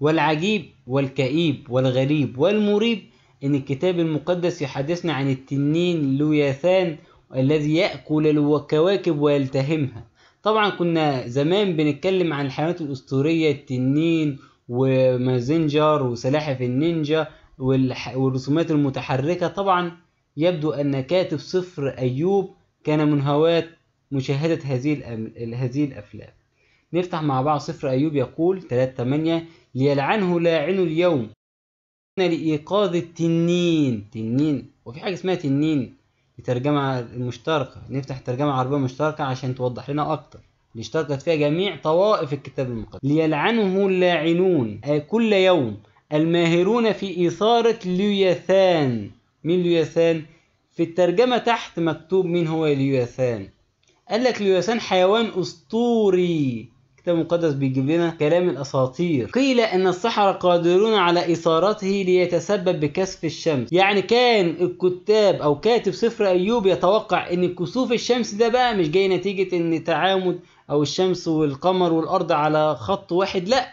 والعجيب والكئيب والغريب والمريب إن الكتاب المقدس يحدثنا عن التنين لوياثان الذي يأكل الكواكب ويلتهمها طبعا كنا زمان بنتكلم عن الحيوانات الأسطورية التنين ومازنجر وسلاحف النينجا والرسومات المتحركة طبعا يبدو أن كاتب سفر أيوب كان من هواة مشاهدة هذه هذه الأفلام نفتح مع بعض سفر أيوب يقول 3 8 ليلعنه لاعن اليوم لإيقاظ التنين تنين وفي حاجة اسمها تنين ترجمة مشتركة نفتح ترجمة عربية مشتركة عشان توضح لنا أكتر اللي اشتركت فيها جميع طوائف الكتاب المقدس ليلعنه اللاعنون أي كل يوم الماهرون في إثارة ليوثان مين ليوثان؟ في الترجمة تحت مكتوب مين هو ليوثان قال لك ليوثان حيوان أسطوري الكتاب المقدس بيجيب لنا كلام الاساطير قيل ان السحرة قادرون على اثارته ليتسبب بكسف الشمس يعني كان الكتاب او كاتب سفر ايوب يتوقع ان كسوف الشمس ده بقى مش جاي نتيجة ان تعامد او الشمس والقمر والارض على خط واحد لا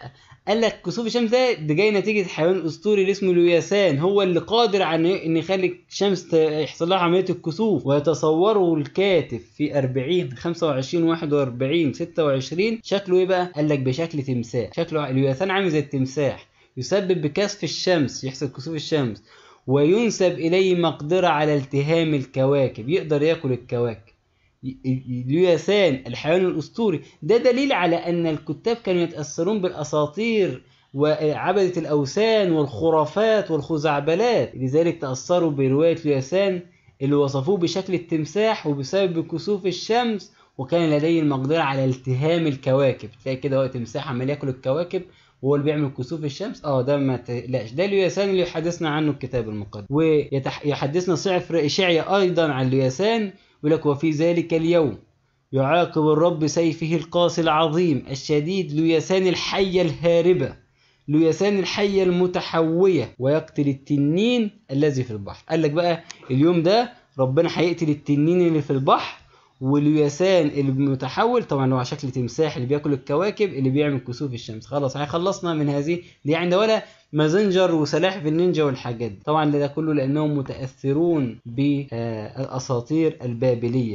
قال لك كسوف الشمس ده, ده جاي نتيجه حيوان اسطوري اللي اسمه لوياسان هو اللي قادر على ان يخلي الشمس يحصل لها عمليه الكسوف ويتصوره الكاتب في 40 25 41 26 شكله ايه بقى؟ قال لك بشكل تمساح شكله لوياسان عامل زي التمساح يسبب بكسف الشمس يحصل كسوف الشمس وينسب اليه مقدره على التهام الكواكب يقدر ياكل الكواكب اليوسان الحيوان الأسطوري ده دليل على أن الكتاب كانوا يتأثرون بالأساطير وعبدة الأوثان والخرافات والخزعبلات لذلك تأثروا برواية اليوسان اللي وصفوه بشكل التمساح وبسبب كسوف الشمس وكان لديه المقدرة على التهام الكواكب تلاقي كده وقت تمساح عمال ياكل الكواكب وهو اللي بيعمل كسوف الشمس اه ده ما تقلقش ده الياسان اللي يحدثنا عنه الكتاب المقدس ويحدثنا صعفر إشعيا أيضا عن الياسان يقول لك وفي ذلك اليوم يعاقب الرب سيفه القاسي العظيم الشديد لياسان الحية الهاربة ليسان الحية المتحوية ويقتل التنين الذي في البحر قال لك بقى اليوم ده ربنا هيقتل التنين اللي في البحر والياسان المتحول طبعا اللي هو على شكل تمساح اللي بياكل الكواكب اللي بيعمل كسوف الشمس خلاص احنا خلصنا من هذه دي عند ولا مازنجر وسلاحف النينجا والحاجات دي طبعا ده كله لانهم متاثرون بالاساطير البابليه